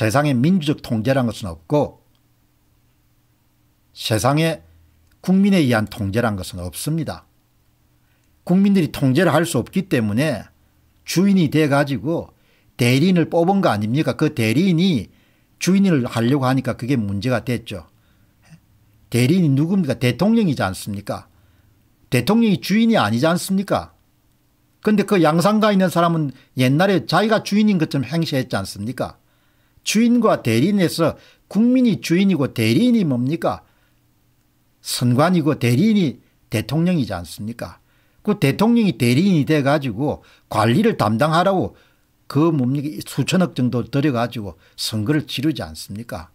세상에 민주적 통제란 것은 없고 세상에 국민에 의한 통제란 것은 없습니다. 국민들이 통제를 할 수 없기 때문에 주인이 돼가지고 대리인을 뽑은 거 아닙니까? 그 대리인이 주인을 하려고 하니까 그게 문제가 됐죠. 대리인이 누굽니까? 대통령이지 않습니까? 대통령이 주인이 아니지 않습니까? 근데 그 양상가 있는 사람은 옛날에 자기가 주인인 것처럼 행시했지 않습니까? 주인과 대리인에서 국민이 주인이고 대리인이 뭡니까? 선관이고 대리인이 대통령이지 않습니까? 그 대통령이 대리인이 돼가지고 관리를 담당하라고 그 뭡니까? 수천억 정도 들여가지고 선거를 치르지 않습니까?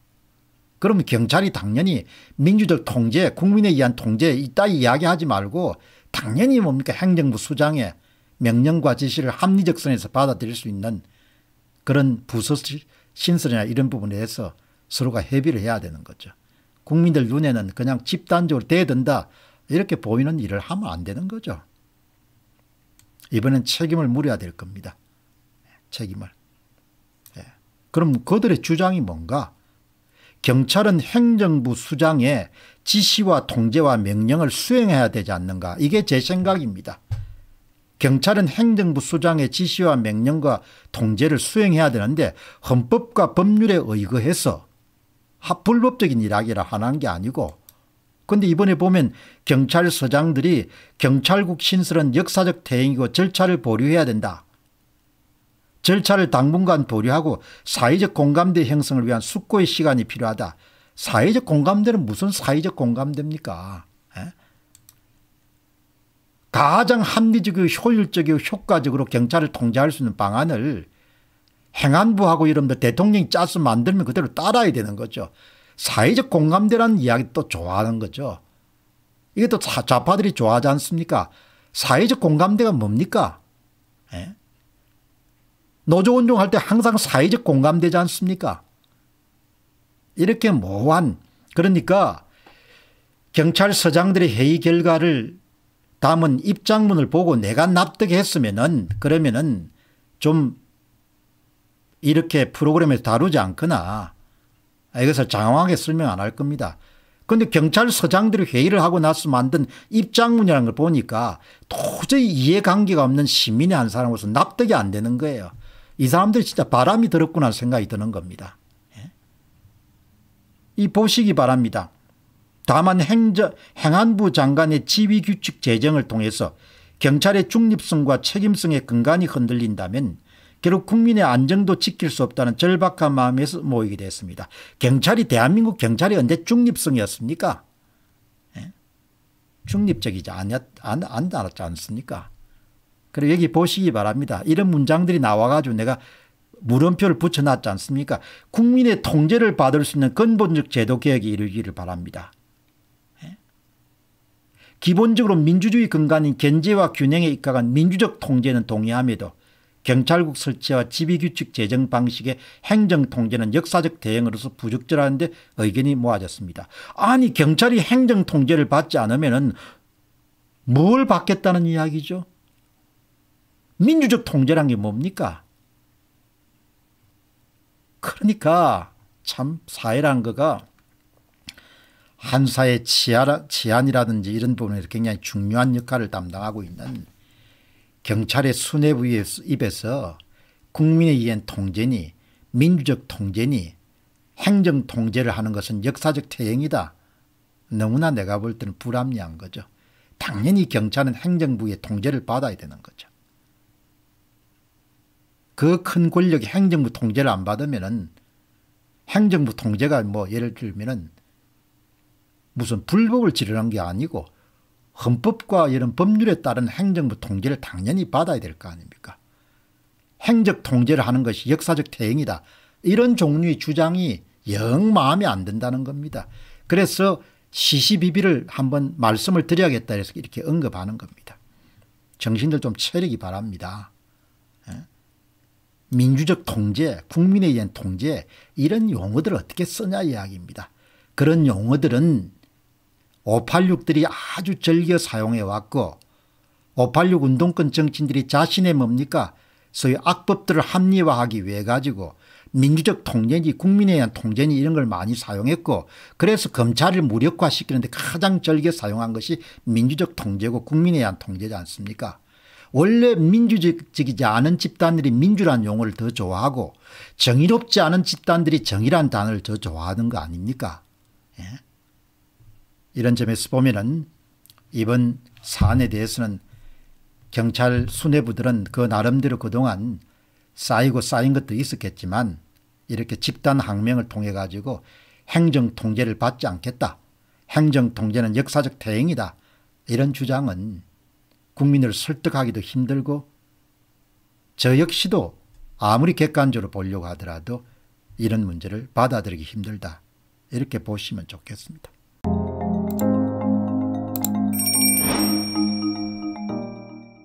그러면 경찰이 당연히 민주적 통제, 국민에 의한 통제 이따위 이야기하지 말고 당연히 뭡니까? 행정부 수장의 명령과 지시를 합리적 선에서 받아들일 수 있는 그런 부서 실 신설이나 이런 부분에 대해서 서로가 협의를 해야 되는 거죠. 국민들 눈에는 그냥 집단적으로 대든다 이렇게 보이는 일을 하면 안 되는 거죠. 이번엔 책임을 물어야 될 겁니다. 책임을. 예. 그럼 그들의 주장이 뭔가? 경찰은 행정부 수장의 지시와 통제와 명령을 수행해야 되지 않는가? 이게 제 생각입니다. 경찰은 행정부 수장의 지시와 명령과 통제를 수행해야 되는데 헌법과 법률에 의거해서 불법적인 일하기라 하는 게 아니고 근데 이번에 보면 경찰서장들이 경찰국 신설은 역사적 대행이고 절차를 보류해야 된다. 절차를 당분간 보류하고 사회적 공감대 형성을 위한 숙고의 시간이 필요하다. 사회적 공감대는 무슨 사회적 공감대입니까? 가장 합리적이고 효율적이고 효과적으로 경찰을 통제할 수 있는 방안을 행안부하고 이러분 대통령이 짜서 만들면 그대로 따라야 되는 거죠. 사회적 공감대라는 이야기 또 좋아하는 거죠. 이게 또 좌파들이 좋아하지 않습니까? 사회적 공감대가 뭡니까? 에? 예? 노조 운동할 때 항상 사회적 공감되지 않습니까? 이렇게 모호한 그러니까 경찰서장들의 회의 결과를 담은 입장문을 보고 내가 납득했으면은 그러면은 좀 이렇게 프로그램에서 다루지 않거나 이것을 장황하게 설명 안 할 겁니다. 그런데 경찰서장들이 회의를 하고 나서 만든 입장문이라는 걸 보니까 도저히 이해관계가 없는 시민의 한 사람으로서 납득이 안 되는 거예요. 이 사람들이 진짜 바람이 들었구나 생각이 드는 겁니다. 예? 이 보시기 바랍니다. 다만 행정, 행안부 장관의 지휘규칙 제정을 통해서 경찰의 중립성과 책임성의 근간이 흔들린다면 결국 국민의 안정도 지킬 수 없다는 절박한 마음에서 모이게 됐습니다. 경찰이 대한민국 경찰이 언제 중립성이었습니까? 예? 중립적이지 않았, 안, 안 알았지 않습니까? 그리고 여기 보시기 바랍니다. 이런 문장들이 나와가지고 내가 물음표를 붙여놨지 않습니까? 국민의 통제를 받을 수 있는 근본적 제도 개혁이 이루기를 바랍니다. 기본적으로 민주주의 근간인 견제와 균형에 입각한 민주적 통제는 동의함에도 경찰국 설치와 지비규칙 제정 방식의 행정통제는 역사적 대응으로서 부적절한데 의견이 모아졌습니다. 아니 경찰이 행정통제를 받지 않으면 뭘 받겠다는 이야기죠? 민주적 통제란 게 뭡니까? 그러니까 참 사회란 거가 한사의 치안, 치안이라든지 이런 부분에서 굉장히 중요한 역할을 담당하고 있는 경찰의 수뇌부의 입에서 국민에 의한 통제니 민주적 통제니 행정 통제를 하는 것은 역사적 태행이다. 너무나 내가 볼 때는 불합리한 거죠. 당연히 경찰은 행정부의 통제를 받아야 되는 거죠. 그 큰 권력이 행정부 통제를 안 받으면은 행정부 통제가 뭐 예를 들면은 무슨 불법을 지르는 게 아니고 헌법과 이런 법률에 따른 행정부 통제를 당연히 받아야 될 거 아닙니까? 행적 통제를 하는 것이 역사적 대행이다 이런 종류의 주장이 영 마음에 안 든다는 겁니다. 그래서 시시비비를 한번 말씀을 드려야겠다 해서 이렇게 언급하는 겁니다. 정신들 좀 차리기 바랍니다. 예? 민주적 통제, 국민에 의한 통제 이런 용어들을 어떻게 쓰냐 이야기입니다. 그런 용어들은 586들이 아주 즐겨 사용해 왔고 586 운동권 정치인들이 자신의 뭡니까 소위 악법들을 합리화하기 위해 가지고 민주적 통제니 국민에 의한 통제니 이런 걸 많이 사용했고 그래서 검찰을 무력화시키는데 가장 절개 사용한 것이 민주적 통제고 국민에 의한 통제지 않습니까 원래 민주적이지 않은 집단들이 민주란 용어를 더 좋아하고 정의롭지 않은 집단들이 정의란 단어를 더 좋아하는 거 아닙니까 예? 이런 점에서 보면은 이번 사안에 대해서는 경찰 수뇌부들은 그 나름대로 그동안 쌓이고 쌓인 것도 있었겠지만 이렇게 집단 항명을 통해 가지고 행정 통제를 받지 않겠다. 행정 통제는 역사적 대행이다. 이런 주장은 국민을 설득하기도 힘들고 저 역시도 아무리 객관적으로 보려고 하더라도 이런 문제를 받아들이기 힘들다. 이렇게 보시면 좋겠습니다.